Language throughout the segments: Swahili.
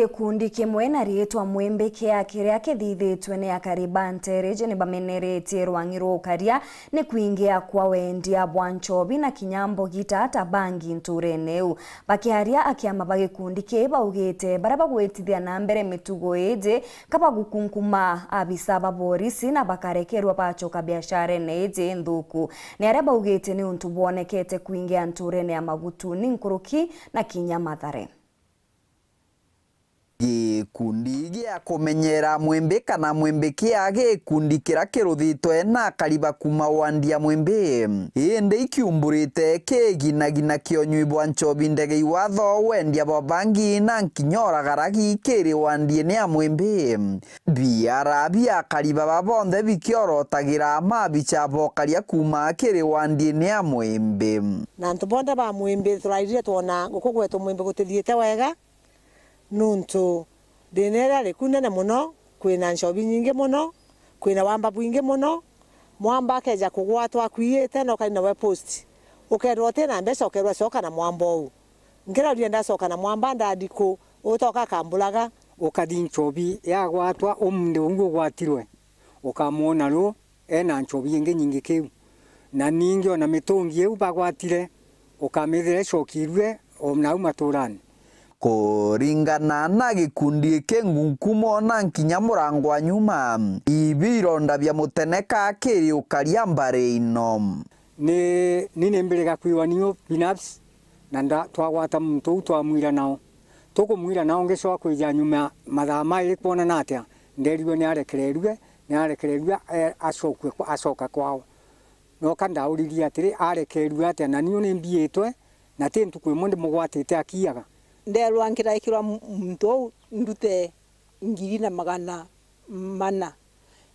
gikundi kimwe na rietwa mwembe mwembekia kiria kithithitwe ni akariba ntereje ni bameneretie rwangi rukaria ni kuingia kwa wendia bwa nchobi na kinyambo gita gitata bangi ntureneu bakiaria akiama ba gikundi kii baugite baria bagwitithia na mbere mitugo iji kabagukunkuma abisa ba borisi na bakarekerwa bachoka ne iji nthuku ni aria baugite ni untu bwonekete kuingia nturene ya magutu ni nkuruki na kinya gikundi gia kumenyera mwimbi kana mwimbi kia gikundi kira kiruthitwe na kariba kuma wandia mwimbi indi ikiumburite gina gina nywibwa nchobi bindege iwatho wendia bobangi na garagi kiri wandie ni a mwimbi biara bia kariba tagira bikiorotagira mabica bokaria kuma kiri wandie ni a mwimbi na antu ba mwembe turairire twona gukugwetu mwembe gutithiete wega nuntu ndinera rikunene muno kwina ncobi nyingi muno kwina wamba bwingi muno mwamba akeja kugwatwa akuiyite na ukaina we post ukerwa tena mbeca ukerwa coka na mwamba uu nkirorie ndacoka na mwamba ndandiku utoka kambulaga ukathiĩ nchobi yagwatwa umnde ungu ugwatirwe ukamwona ru ena nchobi ingi nyingi kiu na ningi ona mitungi iu bagwatire ukamithira icokirue omnau maturani kuringana na gikundi kingu na nkinya murango wa nyuma ibi ironda bia kiri kiriukaria mbari ino ni nini mbiriga kwiwa niyo binafsi na nda twagwata muntu u twamwira nao tukumwira nao ngicoka kwija nyuma mathaa mairi kuonana atia nderirwe ni arekererue ni arekererue acokwe acoka kwao noka ndauririe atiri arekererue atia na niu nimbiitwe na ti ntuku imwe ndimugwatite akiaga nderwa nkiraikirwa mtu ndute ngiri na magana mana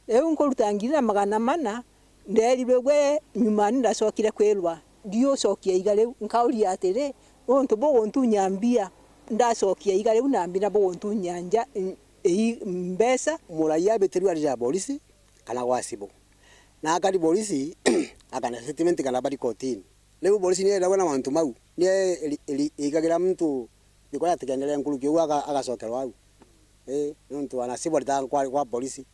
riu nkuruta ngiri na magana mana nderirwe gwe nyumani ndacokire kwirwa ndiucokia iga riu nkauria atiri untu buguntunya mbia ndacokia iga riu na mbia buguntunya nja mbeca murai abitirwe arija polisi kana gwa cibu na akari polisi akana statement kana bari kotini riu polisi ni erawena mantu mau ni igagira muntu gikola tikendelea nkulu kiu agacokerwa au ä nontu wanacibwa ritaga kwari kwa polisi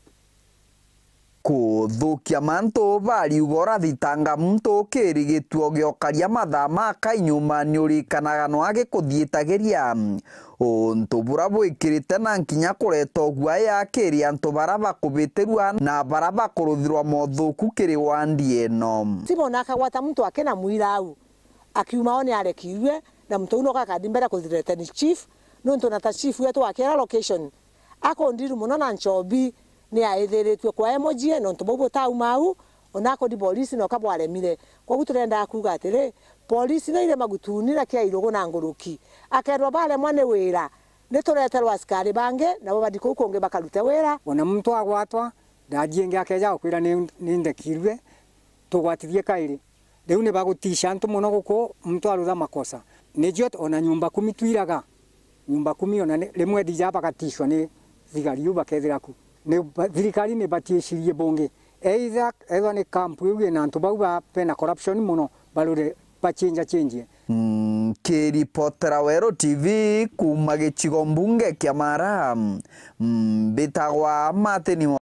kuthukia mantu bariuga urathitanga mtukiri gituo giokaria mathaa ma kainyuma niurikanaga no agikuthiitagiria untu buria bwikirite na nkinya kureta ugua yakiri antu baria bakubitirua na baria bakuruthirwa mothuku kiri wandi eno simona akagwata mtu akena mwira au akiuma one arekiiwe na mtu uno kaka dimbera kuthirete ni chief no na ta chief to akera location ako ndiru mona na nchobi ni aithiritwe kwa emoji no ntu bobo tau mau onako di polisi no kabware mire kwa guturenda akuga atiri polisi no magutuni na kia irugo na nguruki akerwa bale mwane wira nitureterwa askari bange na badi kuko nge bakarute wira ona mtu agwatwa ndajienge akeja okwira ni ndekirwe tugwatithie kairi riu ni bagutisha ntu muno guku mtu arutha makosa nä ona nyumba kumi twiraga nyumba kumi ona rä mwe ndija bagaticwo nä thigari u bakethira ku thirikari batie batiäcirie mbångä eitha ethwa nä kampu ä na antå bau bapena corruption må no barå bachinja chinjie mm, kiripotera wero tv kuma gicigo mbunge kia mara mbitagwa